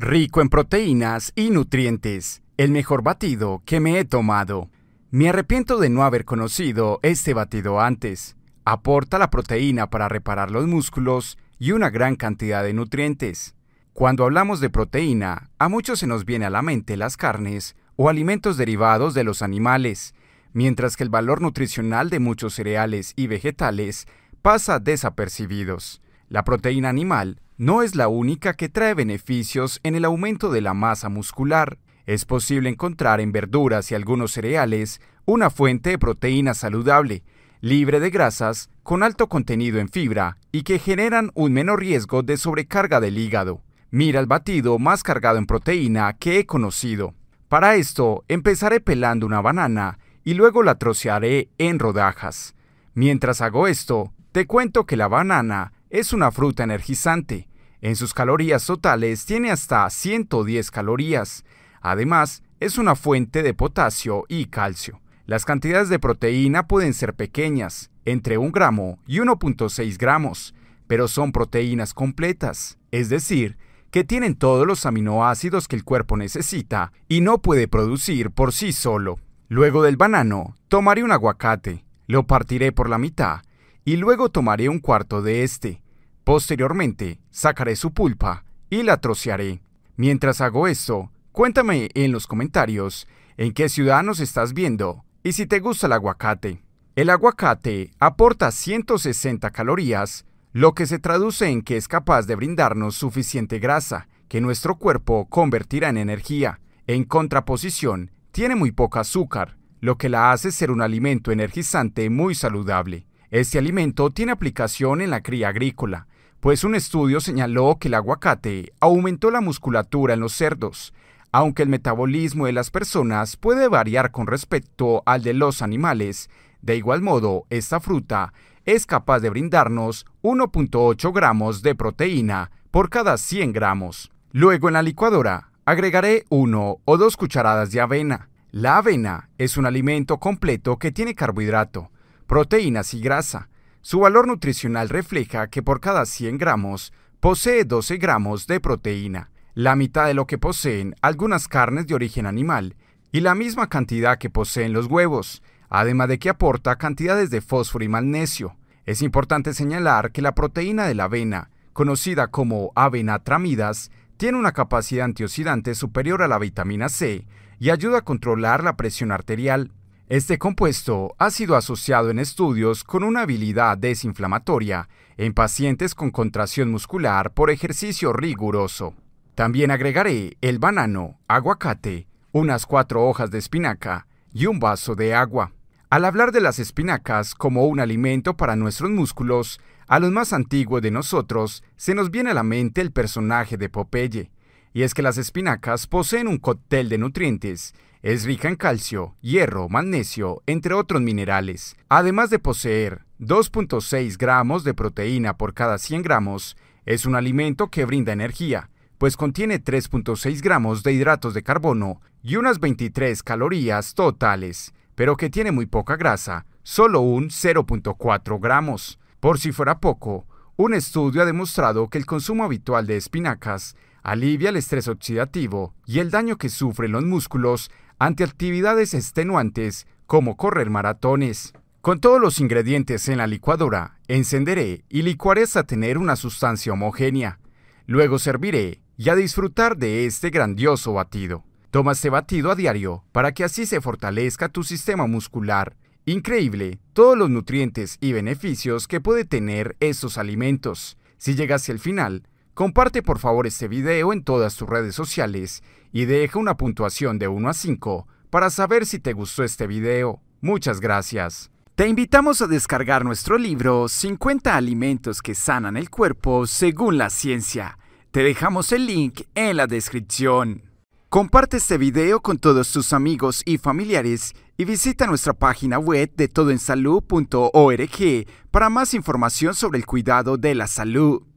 Rico en proteínas y nutrientes, el mejor batido que me he tomado. Me arrepiento de no haber conocido este batido antes. Aporta la proteína para reparar los músculos y una gran cantidad de nutrientes. Cuando hablamos de proteína, a muchos se nos viene a la mente las carnes o alimentos derivados de los animales, mientras que el valor nutricional de muchos cereales y vegetales pasa desapercibidos. La proteína animal no es la única que trae beneficios en el aumento de la masa muscular. Es posible encontrar en verduras y algunos cereales una fuente de proteína saludable, libre de grasas, con alto contenido en fibra y que generan un menor riesgo de sobrecarga del hígado. Mira el batido más cargado en proteína que he conocido. Para esto, empezaré pelando una banana y luego la trocearé en rodajas. Mientras hago esto, te cuento que la banana es una fruta energizante. En sus calorías totales tiene hasta 110 calorías. Además, es una fuente de potasio y calcio. Las cantidades de proteína pueden ser pequeñas, entre 1 gramo y 1.6 gramos, pero son proteínas completas, es decir, que tienen todos los aminoácidos que el cuerpo necesita y no puede producir por sí solo. Luego del banano, tomaré un aguacate, lo partiré por la mitad y luego tomaré un cuarto de este. Posteriormente, sacaré su pulpa y la trocearé. Mientras hago esto, cuéntame en los comentarios en qué ciudad nos estás viendo y si te gusta el aguacate. El aguacate aporta 160 calorías, lo que se traduce en que es capaz de brindarnos suficiente grasa que nuestro cuerpo convertirá en energía. En contraposición, tiene muy poco azúcar, lo que la hace ser un alimento energizante muy saludable. Este alimento tiene aplicación en la cría agrícola, pues un estudio señaló que el aguacate aumentó la musculatura en los cerdos, aunque el metabolismo de las personas puede variar con respecto al de los animales, de igual modo, esta fruta es capaz de brindarnos 1.8 gramos de proteína por cada 100 gramos. Luego en la licuadora agregaré 1 o dos cucharadas de avena. La avena es un alimento completo que tiene carbohidrato, proteínas y grasa, su valor nutricional refleja que por cada 100 gramos posee 12 gramos de proteína, la mitad de lo que poseen algunas carnes de origen animal y la misma cantidad que poseen los huevos, además de que aporta cantidades de fósforo y magnesio. Es importante señalar que la proteína de la avena, conocida como avena tramidas, tiene una capacidad antioxidante superior a la vitamina C y ayuda a controlar la presión arterial. Este compuesto ha sido asociado en estudios con una habilidad desinflamatoria en pacientes con contracción muscular por ejercicio riguroso. También agregaré el banano, aguacate, unas cuatro hojas de espinaca y un vaso de agua. Al hablar de las espinacas como un alimento para nuestros músculos, a los más antiguos de nosotros se nos viene a la mente el personaje de Popeye, y es que las espinacas poseen un cóctel de nutrientes. Es rica en calcio, hierro, magnesio, entre otros minerales, además de poseer 2.6 gramos de proteína por cada 100 gramos, es un alimento que brinda energía, pues contiene 3.6 gramos de hidratos de carbono y unas 23 calorías totales, pero que tiene muy poca grasa, solo un 0.4 gramos. Por si fuera poco, un estudio ha demostrado que el consumo habitual de espinacas alivia el estrés oxidativo y el daño que sufren los músculos ante actividades extenuantes como correr maratones. Con todos los ingredientes en la licuadora, encenderé y licuaré hasta tener una sustancia homogénea. Luego serviré y a disfrutar de este grandioso batido. Toma este batido a diario para que así se fortalezca tu sistema muscular. Increíble todos los nutrientes y beneficios que puede tener estos alimentos. Si llegas al final, Comparte por favor este video en todas tus redes sociales y deja una puntuación de 1 a 5 para saber si te gustó este video. Muchas gracias. Te invitamos a descargar nuestro libro 50 alimentos que sanan el cuerpo según la ciencia. Te dejamos el link en la descripción. Comparte este video con todos tus amigos y familiares y visita nuestra página web de todoensalud.org para más información sobre el cuidado de la salud.